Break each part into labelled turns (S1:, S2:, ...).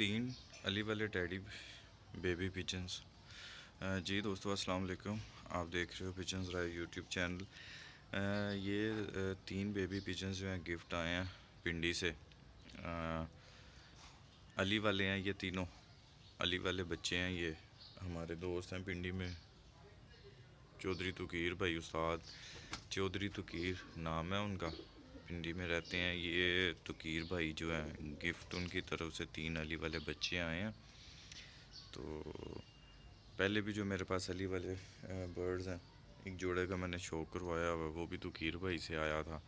S1: तीन अली वाले teddy baby pigeons जी दोस्तों अस्सलाम वालेकुम आप देख रहे हो पिजन्स राय यूट्यूब चैनल ये तीन बेबी पिजन्स जो हैं गिफ्ट आए हैं पिंडी से अली वाले हैं ये तीनों अली वाले बच्चे हैं ये हमारे दोस्त हैं पिंडी में चौधरी तुकीर भाई उस्ताद चौधरी तुकीर नाम है उनका पिंडी में रहते हैं ये तकीर भाई जो हैं गिफ्ट उनकी तरफ से तीन अली वाले बच्चे आए हैं तो पहले भी जो मेरे पास अली वाले बर्ड्स हैं एक जोड़े का मैंने शो करवाया हुआ वो भी तकीर भाई से आया था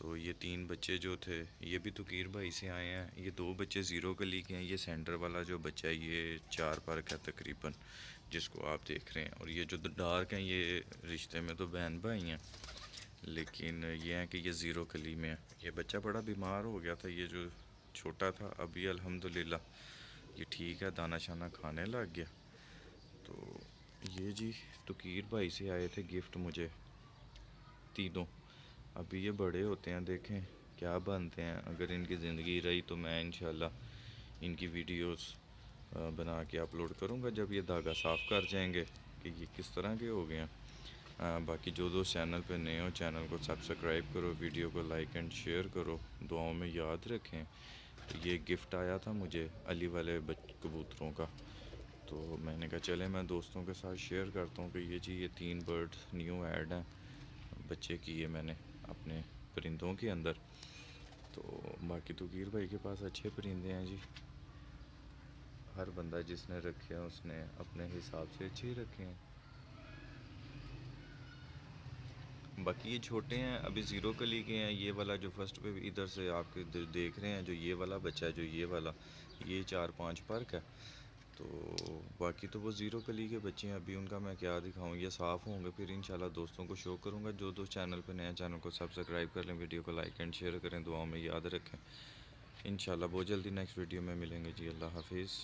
S1: तो ये तीन बच्चे जो थे ये भी तकीर भाई से आए हैं ये दो बच्चे ज़ीरो के लिए हैं ये सेंटर वाला जो बच्चा है ये चार पार्क है तकरीबन जिसको आप देख रहे हैं और ये जो डार्क हैं ये रिश्ते में तो बहन भाई हैं लेकिन ये है कि ये ज़ीरो कली में है ये बच्चा बड़ा बीमार हो गया था ये जो छोटा था अभी अल्हम्दुलिल्लाह ये ठीक है दाना शाना खाने लग गया तो ये जी तकीर भाई से आए थे गिफ्ट मुझे तीनों अभी ये बड़े होते हैं देखें क्या बनते हैं अगर इनकी ज़िंदगी रही तो मैं इन इनकी वीडियोस बना के अपलोड करूँगा जब ये धागा साफ़ कर जाएंगे कि ये किस तरह के हो गए हैं बाकी जो दोस्त चैनल पे नए हो चैनल को सब्सक्राइब करो वीडियो को लाइक एंड शेयर करो दुआओं में याद रखें तो ये गिफ्ट आया था मुझे अली वाले कबूतरों का तो मैंने कहा चले मैं दोस्तों के साथ शेयर करता हूँ कि ये जी ये तीन बर्ड न्यू ऐड हैं बच्चे किए मैंने अपने परिंदों के अंदर तो बाकी तो गिर भाई के पास अच्छे परिंदे हैं जी हर बंदा जिसने रखे हैं उसने अपने हिसाब से अच्छे ही रखे हैं बाकी ये छोटे हैं अभी ज़ीरो के लिए गए हैं ये वाला जो फर्स्ट पे इधर से आप देख रहे हैं जो ये वाला बच्चा है जो ये वाला ये चार पाँच फर्क है तो बाकी तो वो ज़ीरो कली के बच्चे हैं अभी उनका मैं क्या दिखाऊँ ये साफ़ होंगे फिर इन दोस्तों को शो करूँगा जो दोस्त चैनल पर नया चैनल को सब्सक्राइब कर लें वीडियो को लाइक एंड शेयर करें दुआओं में याद रखें इन बहुत जल्दी नेक्स्ट वीडियो में मिलेंगे जी अल्लाह हाफिज़